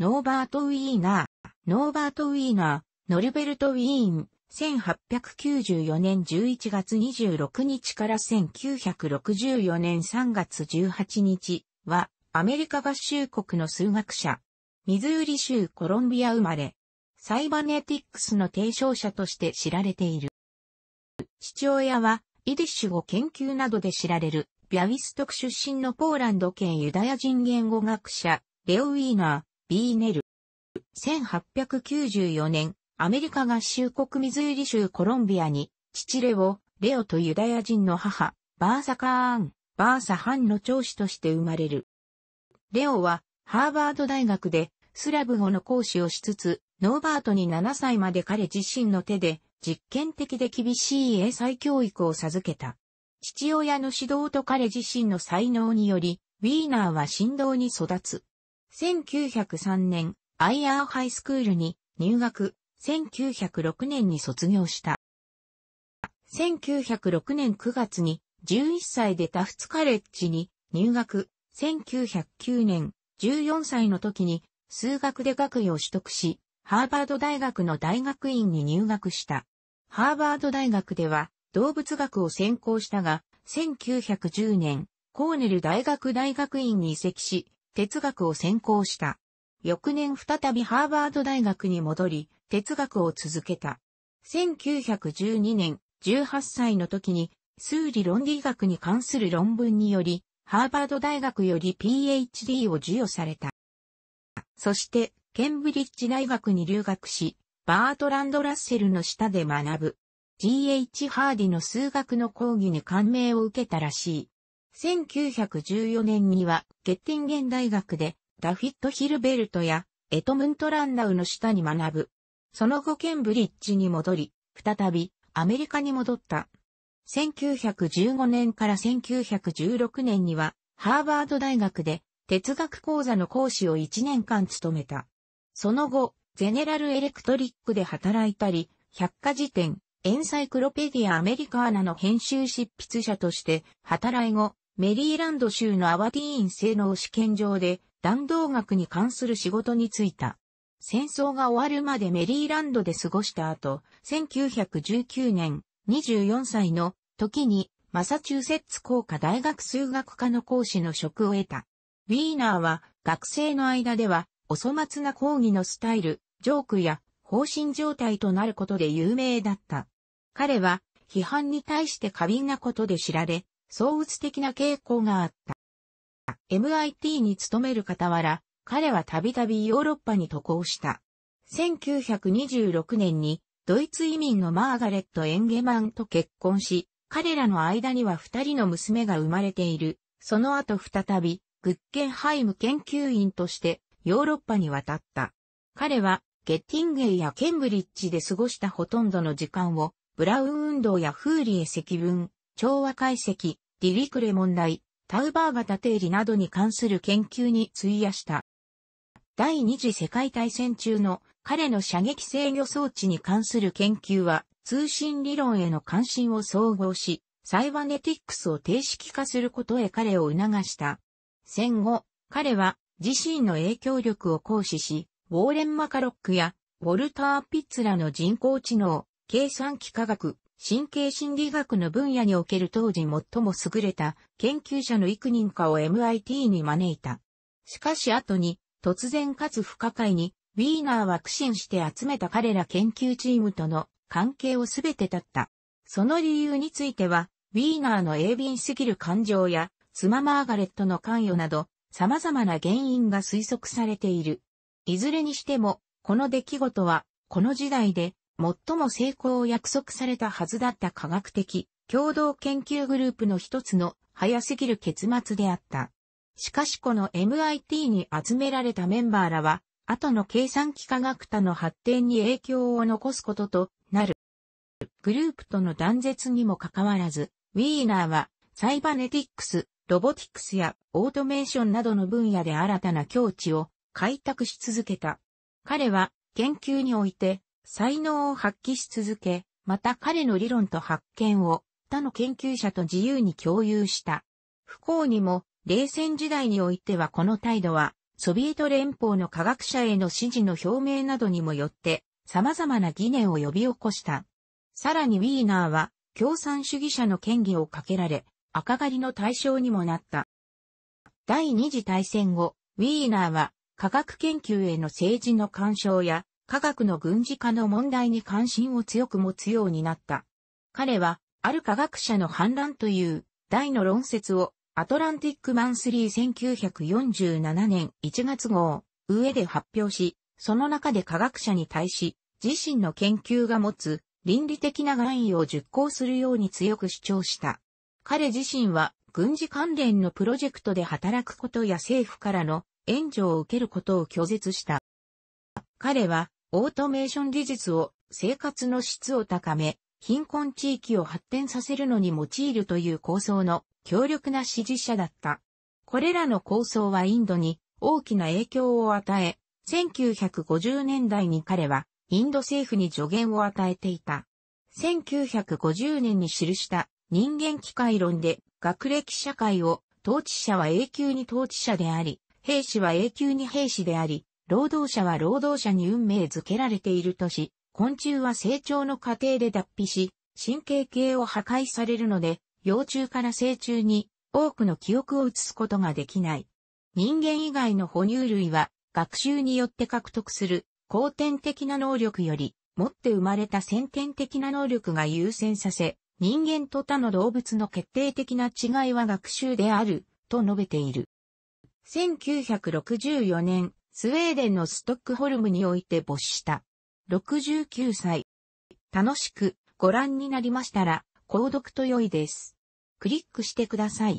ノーバート・ウィーナー、ノーバート・ウィーナー、ノルベルト・ウィーン、1894年11月26日から1964年3月18日は、アメリカ合衆国の数学者、ミズーリ州コロンビア生まれ、サイバネティックスの提唱者として知られている。父親は、イディッシュ語研究などで知られる、ビャウィストク出身のポーランド系ユダヤ人言語学者、レオ・ウィーナー、ビーネル。1894年、アメリカ合衆国ミズーリ州コロンビアに、父レオ、レオとユダヤ人の母、バーサカーン、バーサハンの長子として生まれる。レオは、ハーバード大学で、スラブ語の講師をしつつ、ノーバートに7歳まで彼自身の手で、実験的で厳しい英才教育を授けた。父親の指導と彼自身の才能により、ウィーナーは振動に育つ。1903年、アイアーハイスクールに入学、1906年に卒業した。1906年9月に11歳でタフツカレッジに入学、1909年14歳の時に数学で学位を取得し、ハーバード大学の大学院に入学した。ハーバード大学では動物学を専攻したが、1910年、コーネル大学大学院に移籍し、哲学を専攻した。翌年再びハーバード大学に戻り、哲学を続けた。1912年、18歳の時に、数理論理学に関する論文により、ハーバード大学より PhD を授与された。そして、ケンブリッジ大学に留学し、バートランド・ラッセルの下で学ぶ。G.H. ハーディの数学の講義に感銘を受けたらしい。1914年には、ゲッティンゲン大学で、ダフィット・ヒルベルトや、エトムント・ランナウの下に学ぶ。その後ケンブリッジに戻り、再び、アメリカに戻った。1915年から1916年には、ハーバード大学で、哲学講座の講師を1年間務めた。その後、ゼネラルエレクトリックで働いたり、百科事典、エンサイクロペディアアメリカーナの編集執筆者として働い後、メリーランド州のアワディーン性能試験場で弾道学に関する仕事に就いた。戦争が終わるまでメリーランドで過ごした後、1919年24歳の時にマサチューセッツ工科大学数学科の講師の職を得た。ウィーナーは学生の間ではお粗末な講義のスタイル、ジョークや方針状態となることで有名だった。彼は批判に対して過敏なことで知られ、相鬱的な傾向があった。MIT に勤める傍ら、彼はたびたびヨーロッパに渡航した。1926年にドイツ移民のマーガレット・エンゲマンと結婚し、彼らの間には二人の娘が生まれている。その後再び、グッケンハイム研究員としてヨーロッパに渡った。彼は、ゲッティンゲイやケンブリッジで過ごしたほとんどの時間を、ブラウン運動やフーリエ積分、調和解析、ディリクレ問題、タウバー型定理などに関する研究に費やした。第二次世界大戦中の彼の射撃制御装置に関する研究は、通信理論への関心を総合し、サイバネティックスを定式化することへ彼を促した。戦後、彼は自身の影響力を行使し、ウォーレン・マカロックやウォルター・ピッツらの人工知能、計算機科学、神経心理学の分野における当時最も優れた研究者の幾人かを MIT に招いた。しかし後に、突然かつ不可解に、ウィーナーは苦心して集めた彼ら研究チームとの関係をすべて断った。その理由については、ウィーナーの鋭敏すぎる感情や、妻マーガレットの関与など、様々な原因が推測されている。いずれにしても、この出来事は、この時代で最も成功を約束されたはずだった科学的共同研究グループの一つの早すぎる結末であった。しかしこの MIT に集められたメンバーらは、後の計算機科学科の発展に影響を残すこととなる。グループとの断絶にもかかわらず、ウィーナーはサイバネティックス、ロボティクスやオートメーションなどの分野で新たな境地を開拓し続けた。彼は研究において才能を発揮し続け、また彼の理論と発見を他の研究者と自由に共有した。不幸にも、冷戦時代においてはこの態度は、ソビエト連邦の科学者への支持の表明などにもよって、様々な疑念を呼び起こした。さらにウィーナーは、共産主義者の権威をかけられ、赤狩りの対象にもなった。第二次大戦後、ウィーナーは科学研究への政治の干渉や科学の軍事化の問題に関心を強く持つようになった。彼は、ある科学者の反乱という大の論説をアトランティックマンスリー1947年1月号上で発表し、その中で科学者に対し自身の研究が持つ倫理的な含意を実行するように強く主張した。彼自身は軍事関連のプロジェクトで働くことや政府からの援助を受けることを拒絶した。彼はオートメーション技術を生活の質を高め、貧困地域を発展させるのに用いるという構想の強力な支持者だった。これらの構想はインドに大きな影響を与え、1950年代に彼はインド政府に助言を与えていた。1950年に記した人間機械論で学歴社会を統治者は永久に統治者であり、兵士は永久に兵士であり、労働者は労働者に運命づけられているとし、昆虫は成長の過程で脱皮し、神経系を破壊されるので、幼虫から成虫に多くの記憶を移すことができない。人間以外の哺乳類は学習によって獲得する後天的な能力より、持って生まれた先天的な能力が優先させ、人間と他の動物の決定的な違いは学習である、と述べている。1964年、スウェーデンのストックホルムにおいて没した。69歳。楽しくご覧になりましたら、購読と良いです。クリックしてください。